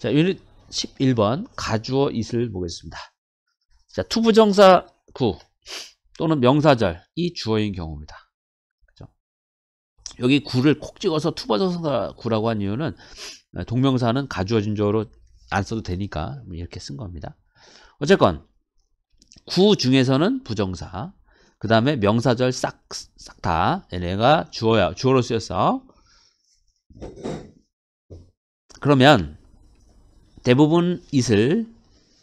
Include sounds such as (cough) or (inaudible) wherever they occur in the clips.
자, 11번 가주어 이슬 보겠습니다. 자, 투부정사 구 또는 명사절이 주어인 경우입니다. 그렇죠? 여기 구를 콕 찍어서 투부정사 구라고 한 이유는 어, 동명사는 가주어 진조로안 써도 되니까 뭐 이렇게 쓴 겁니다. 어쨌건 구 중에서는 부정사, 그 다음에 명사절 싹 싹 다 얘네가 주어야 주어로 쓰였어. 그러면 대부분 it을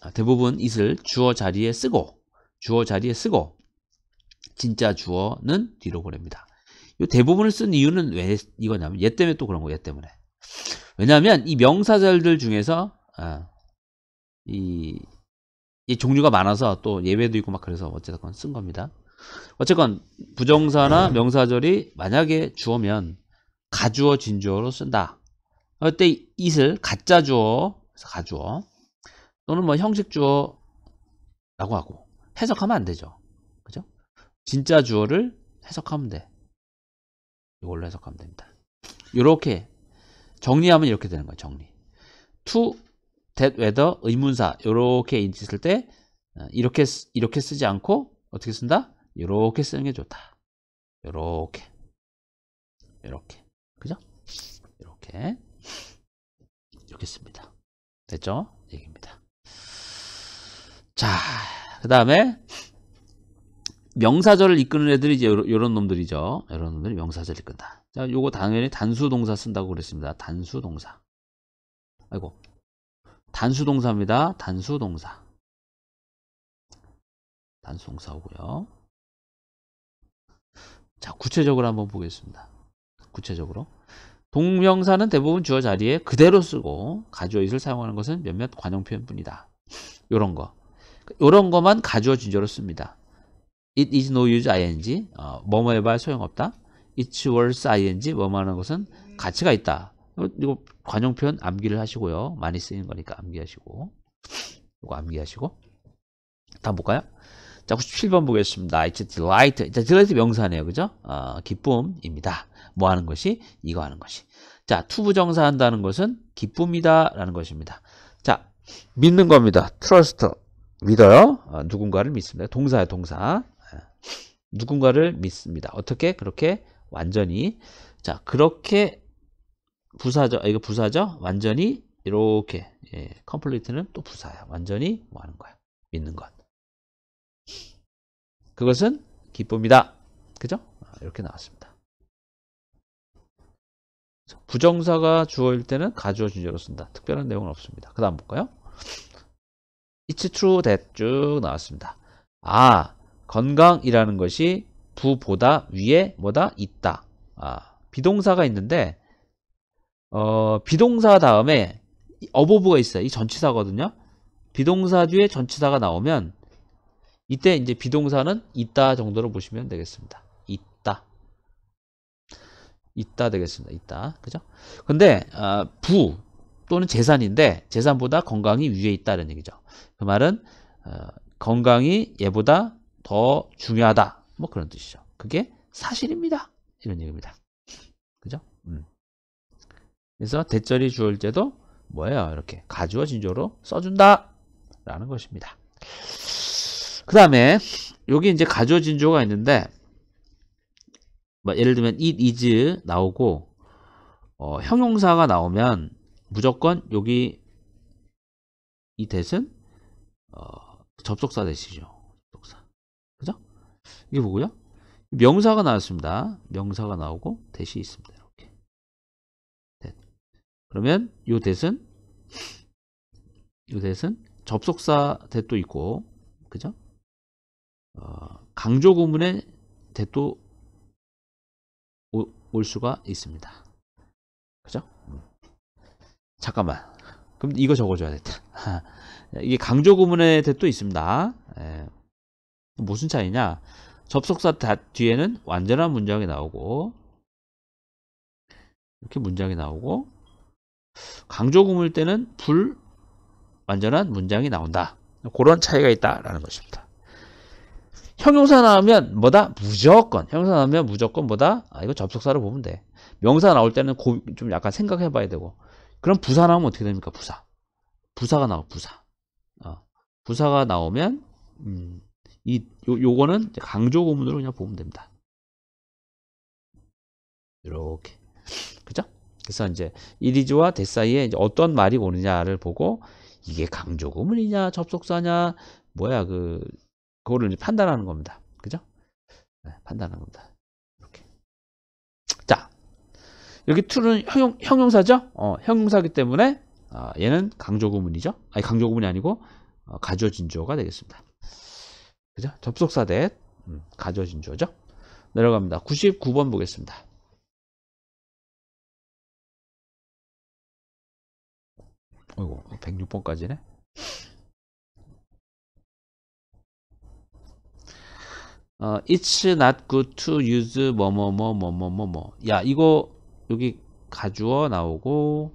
아, 대부분 it을 주어 자리에 쓰고 주어 자리에 쓰고 진짜 주어는 뒤로 보냅니다. 이 대부분을 쓴 이유는 왜 이거냐면 얘 때문에 또 그런 거예요. 얘 때문에. 왜냐하면 이 명사절들 중에서 아, 이, 이 종류가 많아서 또 예외도 있고 막 그래서 어쨌건 쓴 겁니다. 어쨌건 부정사나 명사절이 만약에 주어면 가주어 진주어로 쓴다. 그때 it을 가짜 주어 그래서 가주어 또는 뭐 형식주어라고 하고 해석하면 안 되죠. 그죠? 진짜 주어를 해석하면 돼. 이걸로 해석하면 됩니다. 이렇게 정리하면 이렇게 되는 거예요. 정리. to, that, whether, 의문사 어, 이렇게 인 있을 때 이렇게 이렇게 쓰지 않고 어떻게 쓴다? 이렇게 쓰는 게 좋다. 이렇게 이렇게 그죠? 이렇게 이렇게 씁니다. 됐죠? 얘기입니다. 자, 그 다음에 명사절을 이끄는 애들이 이제 요런 놈들이죠. 요런 놈들이 명사절 이끈다. 자, 요거 당연히 단수 동사 쓴다고 그랬습니다. 단수 동사. 아이고. 단수 동사입니다. 단수 동사. 단수 동사고요. 오 자, 구체적으로 한번 보겠습니다. 구체적으로. 동명사는 대부분 주어 자리에 그대로 쓰고 가주어 이를 사용하는 것은 몇몇 관용 표현뿐이다. 요런 거. 요런 거만 가주어 진저로 씁니다. It is no use ing. 어, 뭐뭐 해봐야 소용없다. It's worth ing. 뭐뭐 하는 것은 가치가 있다. 어, 이거 관용 표현 암기를 하시고요. 많이 쓰이는 거니까 암기하시고. 이거 암기하시고. 다음 볼까요? 자, 97번 보겠습니다. It's delight. 자, delight 명사네요. 그죠? 어, 기쁨입니다. 뭐 하는 것이? 이거 하는 것이. 자, t 부정사 한다는 것은 기쁨이다. 라는 것입니다. 자, 믿는 겁니다. trust. 믿어요. 어, 누군가를 믿습니다. 동사예 동사. 예. 누군가를 믿습니다. 어떻게? 그렇게 완전히. 자, 그렇게 부사죠. 아, 이거 부사죠? 완전히 이렇게. 예, 컴플리트는 또 부사야. 완전히 뭐 하는 거야? 믿는 것. 그것은 기쁨이다. 그죠? 아, 이렇게 나왔습니다. 부정사가 주어일 때는 가주어 주제로 쓴다. 특별한 내용은 없습니다. 그 다음 볼까요? It's true that 쭉 나왔습니다. 아, 건강이라는 것이 부보다 위에 뭐다? 있다. 아, 비동사가 있는데 어, 비동사 다음에 어보브가 있어요. 이 전치사거든요. 비동사 뒤에 전치사가 나오면 이때 이제 비동사는 있다 정도로 보시면 되겠습니다. 있다. 있다 되겠습니다. 있다. 그죠? 근데 어, 부 또는 재산인데 재산보다 건강이 위에 있다는 얘기죠. 그 말은 어, 건강이 얘보다 더 중요하다. 뭐 그런 뜻이죠. 그게 사실입니다. 이런 얘기입니다. 그죠? 음. 그래서 대절이 주어질 때도 뭐예요? 이렇게 가주어 진조로 써준다. 라는 것입니다. 그 다음에 여기 이제 가조 진조가 있는데 뭐 예를 들면 it is 나오고 어, 형용사가 나오면 무조건 여기 이 대신 어, 접속사 대시죠. 접속사. 그죠? 이게 뭐고요? 명사가 나왔습니다. 명사가 나오고 대시 있습니다. 이렇게. 대. 그러면 이 대신 이 대신 접속사 대도 있고 그죠? 어, 강조 구문에 대도 올 수가 있습니다. 그죠? 음. 잠깐만. 그럼 이거 적어줘야 겠다 (laughs) 이게 강조 구문에 대도 있습니다. 에, 예. 무슨 차이냐? 접속사 뒤에는 완전한 문장이 나오고 이렇게 문장이 나오고 강조 구문 때는 불 완전한 문장이 나온다. 그런 차이가 있다라는 것입니다. 형용사 나오면 뭐다? 무조건. 형용사 나오면 무조건 뭐다? 아, 이거 접속사로 보면 돼. 명사 나올 때는 고, 좀 약간 생각해 봐야 되고. 그럼 부사 나오면 어떻게 됩니까? 부사. 부사가 나와, 부사. 어. 부사가 나오면, 음, 이, 요, 요거는 강조 고문으로 그냥 보면 됩니다. 이렇게. 그죠? 그래서 이제 이리즈와 데 사이에 이제 어떤 말이 오느냐를 보고 이게 강조 고문이냐 접속사냐 뭐야 그 그거를 이제 판단하는 겁니다. 그죠? 네, 판단하는 겁니다. 이렇게. 자, 여기 툴은 형용, 형용사죠? 어, 형용사기 때문에 어, 얘는 강조구문이죠. 아니 강조구문이 아니고 어, 가조진조가 되겠습니다. 그죠? 접속사 대 음, 가조진조죠. 내려갑니다. 99번 보겠습니다. 어이구 106번까지네. 어, It's not good to use 뭐뭐뭐뭐뭐뭐뭐 야 이거 여기 가주어 나오고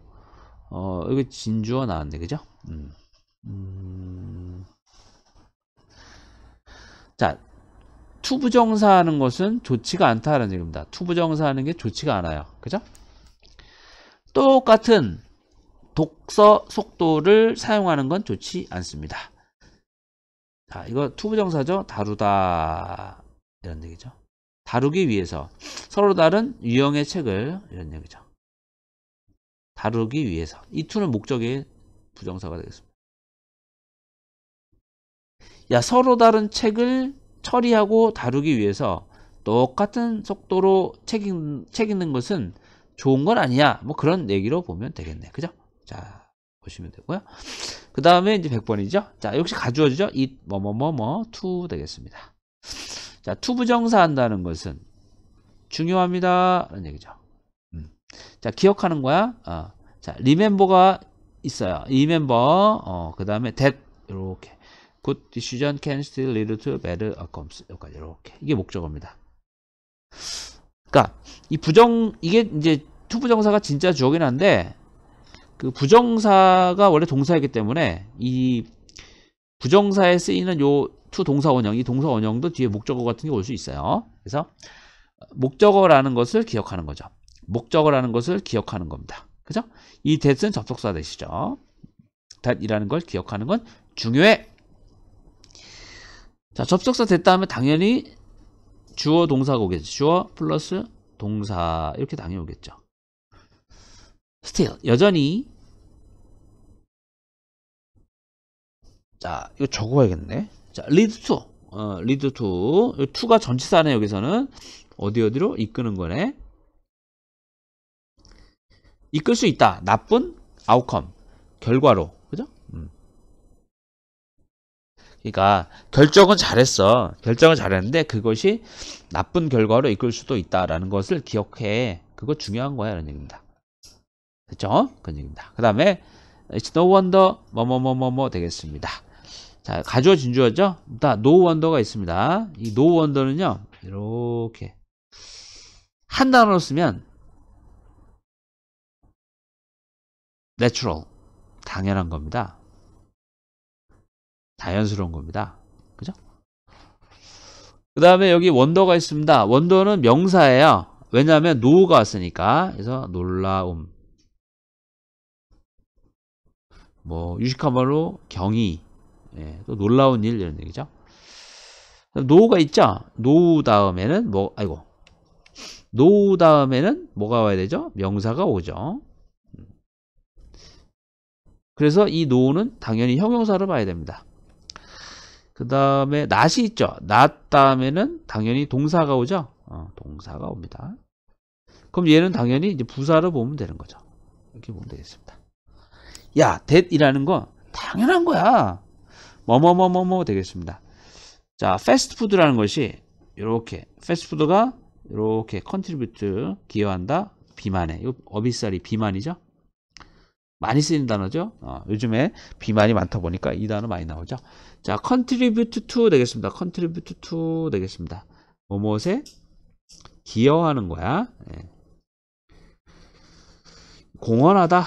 어, 여기 진주어 나왔네 그죠? 음. 음. 자 투부정사 하는 것은 좋지가 않다라는 얘기입니다. 투부정사 하는 게 좋지가 않아요. 그죠? 똑같은 독서 속도를 사용하는 건 좋지 않습니다. 다 이거 투부정사죠. 다루다 이런 얘기죠. 다루기 위해서 서로 다른 유형의 책을 이런 얘기죠. 다루기 위해서 이 투는 목적의 부정사가 되겠습니다. 야 서로 다른 책을 처리하고 다루기 위해서 똑같은 속도로 책, 읽, 책 읽는 것은 좋은 건 아니야. 뭐 그런 얘기로 보면 되겠네. 그죠? 자. 보시면 되고요. 그 다음에 이제 100번이죠. 자, 역시 가주어주죠. it 뭐뭐뭐뭐 to 뭐, 뭐, 되겠습니다. 자, to 부정사 한다는 것은 중요합니다. 라는 얘기죠. 음. 자, 기억하는 거야. 어. 자, remember가 있어요. remember. 어, 그 다음에 that. 이렇게. good decision can still lead to b e t t e outcomes. 여기까지 이렇게. 이게 목적어입니다. 그니까이 부정 이게 이제 투부정사가 진짜 주어긴 한데 그 부정사가 원래 동사이기 때문에 이 부정사에 쓰이는 요 투 동사 원형, 이 동사 원형도 뒤에 목적어 같은 게 올 수 있어요. 그래서 목적어라는 것을 기억하는 거죠. 목적어라는 것을 기억하는 겁니다. 그죠? 이 that은 접속사 되시죠. that이라는 걸 기억하는 건 중요해. 자, 접속사 됐다면 하 당연히 주어 동사가 오겠죠. 주어 플러스 동사 이렇게 당연히 오겠죠. still 여전히 자, 이거 적어야겠네. 자, 리드 투. d to. 어, lead 가 전치사네, 여기서는. 어디 어디로 이끄는 거네. 이끌 수 있다. 나쁜 아웃컴. 결과로. 그죠? 음. 그러니까 결정은 잘했어. 결정은 잘했는데 그것이 나쁜 결과로 이끌 수도 있다라는 것을 기억해. 그거 중요한 거야. 라는 얘기입니다. 그죠? 그런 얘기입니다. 그 다음에 It's no wonder 뭐 뭐 뭐 뭐 뭐 되겠습니다. 자, 가주와 진주어죠? 다 no w o 가 있습니다. 이 노원더는요 이렇게 한 단어로 쓰면 natural 당연한 겁니다. 자연스러운 겁니다. 그죠? 그 다음에 여기 원더가 있습니다. 원더는 명사예요. 왜냐하면 노가 왔으니까. 그래서 놀라움. 뭐 유식한 말로 경이 예, 또 놀라운 일 이런 얘기죠. 노우가 있죠. 노우 다음에는 뭐 아이고 노우 다음에는 뭐가 와야 되죠? 명사가 오죠. 그래서 이 노우는 당연히 형용사로 봐야 됩니다. 그 다음에 낫이 있죠. 낫 다음에는 당연히 동사가 오죠. 어, 동사가 옵니다. 그럼 얘는 당연히 이제 부사로 보면 되는 거죠. 이렇게 보면 되겠습니다. 야, t h 이라는거 당연한 거야. 뭐뭐뭐뭐뭐 되겠습니다. 자, 패스트푸드라는 것이 이렇게 패스트푸드가 이렇게 컨트리뷰트 기여한다 비만에 이 어비살이 비만이죠. 많이 쓰이는 단어죠. 어, 요즘에 비만이 많다 보니까 이 단어 많이 나오죠. 자, 컨트리뷰트 투 되겠습니다. 컨트리뷰트 투 되겠습니다. 뭐뭐에 기여하는 거야. 예. 공헌하다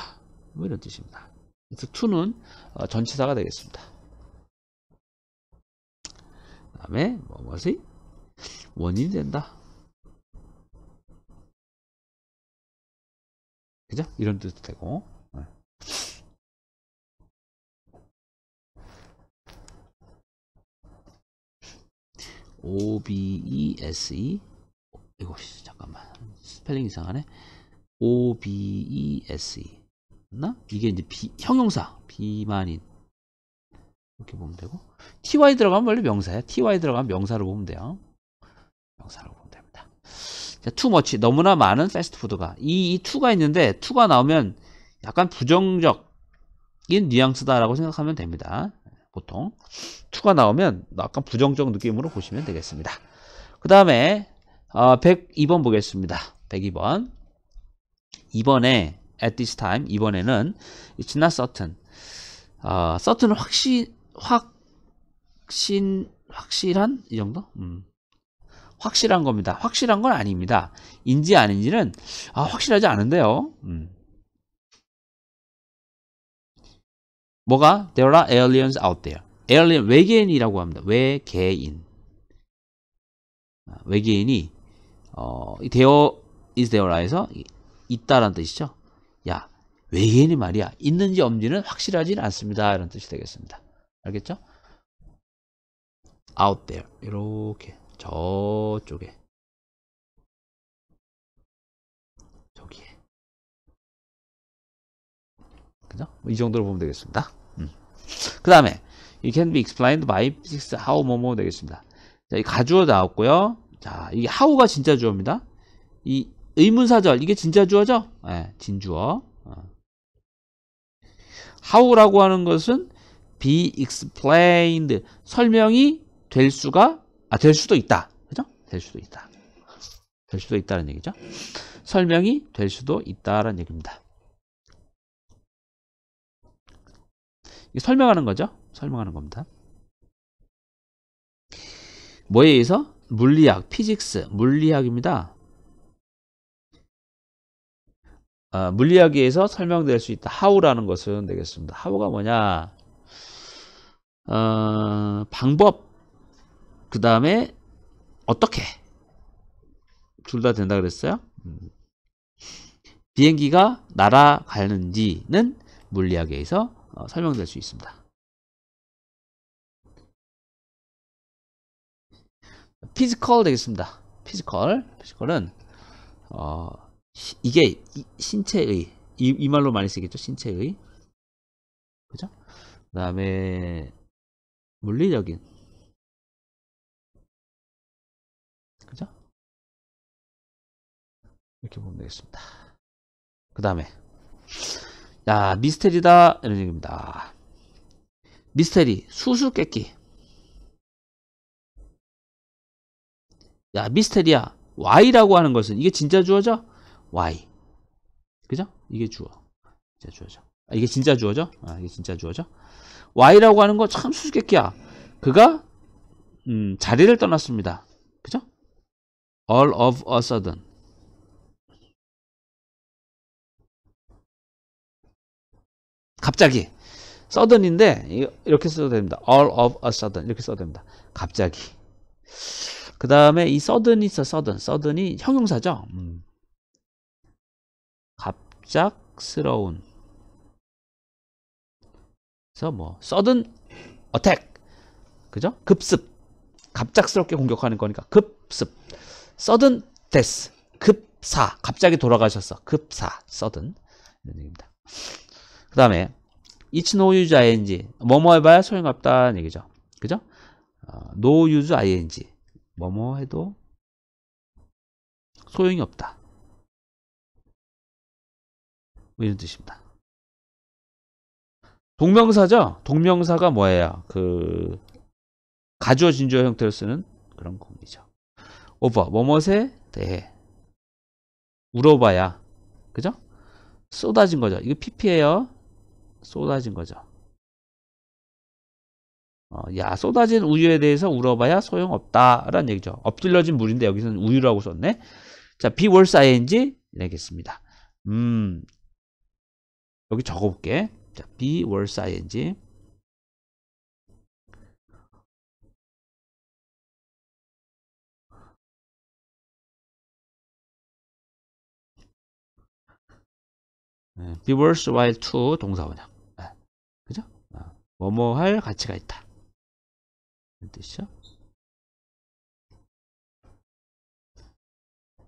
뭐 이런 뜻입니다. 그래서 투 o 는 어, 전치사가 되겠습니다. 다음에 무엇이 뭐, 원인이 된다. 그죠? 이런 뜻도 되고. 네. OBESE e. 이거 잠깐만 스펠링 이상하네 OBESE e. 맞나? 이게 이제 비, 형용사 비만인 이렇게 보면 되고 ty 들어가면 원래 명사야 ty 들어가면 명사로 보면 돼요 명사로 보면 됩니다 자, too much 너무나 많은 패스트푸드가 이, 이 t 가 있는데 t 가 나오면 약간 부정적인 뉘앙스다 라고 생각하면 됩니다 보통 t 가 나오면 약간 부정적 느낌으로 보시면 되겠습니다 그 다음에 어, 102번 보겠습니다 102번 이번에 at this time 이번에는 it's not certain 어, c e r t a i n 확신 확신 확실한 이 정도? 음. 확실한 겁니다. 확실한 건 아닙니다. 인지 아닌지는 아, 확실하지 않은데요. 음. 뭐가? There are aliens out there. alien 외계인이라고 합니다. 외계인. 아, 외계인이 어, there is there에서 있다란 뜻이죠. 야, 외계인이 말이야. 있는지 없는지는 확실하지는 않습니다. 이런 뜻이 되겠습니다. 알겠죠? out there 이렇게 저쪽에 저기에 그죠? 뭐 이 정도로 보면 되겠습니다 음. 그 다음에 이 can be explained by p s i c how 뭐뭐 뭐 되겠습니다 자, 이 가주어 나왔고요 자, 이게 how가 진짜 주어입니다 이 의문사절 이게 진짜 주어죠? 네, 진주어 어. how라고 하는 것은 be explained 설명이 될 수가 아, 될 수도 있다. 그죠? 될 수도 있다. 될 수도 있다는 얘기죠. 설명이 될 수도 있다라는 얘기입니다. 이게 설명하는 거죠. 설명하는 겁니다. 뭐에 의해서? 물리학, 피직스, 물리학입니다. 아, 물리학에 의해서 설명될 수 있다. how라는 것은 되겠습니다. how가 뭐냐? 어, 방법 그 다음에 어떻게 둘 다 된다 그랬어요 음. 비행기가 날아가는지는 물리학에 서 어, 설명될 수 있습니다 피지컬 되겠습니다 피지컬 피지컬은 어, 이게 이, 신체의 이, 이 말로 많이 쓰겠죠 신체의 그죠 그 다음에 물리적인 그죠? 이렇게 보면 되겠습니다. 그 다음에 야 미스테리다 이런 얘기입니다. 미스테리 수수께끼 야 미스테리야 Y라고 하는 것은 이게 진짜 주어죠? Y 그죠? 이게 주어 진짜 주어죠. 아, 이게 진짜 주어죠? 아, 이게 진짜 주어죠? Y라고 하는 거 참 수수께끼야. 그가 음, 자리를 떠났습니다. 그죠? All of a sudden. 갑자기. sudden인데 이렇게 써도 됩니다. All of a sudden 이렇게 써도 됩니다. 갑자기. 그 다음에 이 sudden이 있어 sudden. sudden이 형용사죠. 음. 갑작스러운. 그래서 뭐 서든 어택 그죠? 급습 갑작스럽게 공격하는 거니까 급습 서든 데스 급사 갑자기 돌아가셨어 급사 서든 이런 얘기입니다 그 다음에 it's no use ing 뭐뭐 해봐야 소용없다는 얘기죠 그죠? 어, no use ing 뭐뭐 해도 소용이 없다 뭐 이런 뜻입니다 동명사죠? 동명사가 뭐예요? 그 가주어 진주어 형태로 쓰는 그런 공이죠. 오버 뭐뭇에 대해 물어봐야 그죠? 쏟아진 거죠. 이거 PP예요. 쏟아진 거죠. 어, 야 쏟아진 우유에 대해서 울어봐야 소용없다라는 얘기죠. 엎질러진 물인데 여기서는 우유라고 썼네. 자, be worse ing 이겠습니다 음, 여기 적어볼게. 자, be worth ing. be worthwhile to 동사원형. 그죠? 뭐뭐 할 가치가 있다. 이런 뜻이죠.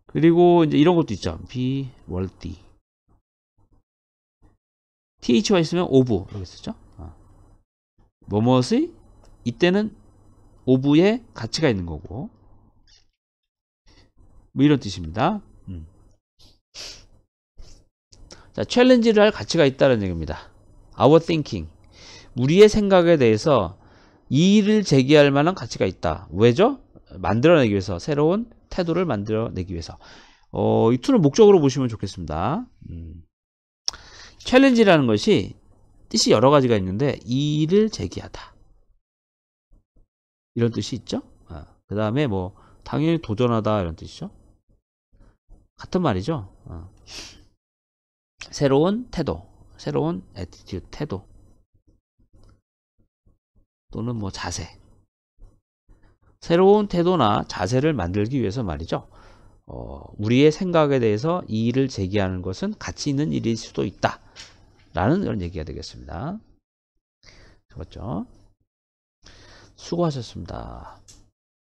그리고 이제 이런 것도 있죠. be worthy. th가 있으면 오브 이렇게 쓰죠. 아. 뭐뭐의 이때는 오브의 가치가 있는 거고 뭐 이런 뜻입니다. 음. 자, 챌린지를 할 가치가 있다는 얘기입니다. Our thinking. 우리의 생각에 대해서 이의를 제기할 만한 가치가 있다. 왜죠? 만들어내기 위해서. 새로운 태도를 만들어내기 위해서. 어, 이 툴을 목적으로 보시면 좋겠습니다. 음. 챌린지라는 것이 뜻이 여러 가지가 있는데 일을 제기하다 이런 뜻이 있죠 아, 그 다음에 뭐 당연히 도전하다 이런 뜻이죠 같은 말이죠 아. 새로운 태도 새로운 에티튜 태도 또는 뭐 자세 새로운 태도나 자세를 만들기 위해서 말이죠 어, 우리의 생각에 대해서 이의를 제기하는 것은 가치 있는 일일 수도 있다. 라는 그런 얘기가 되겠습니다. 그렇죠 수고하셨습니다.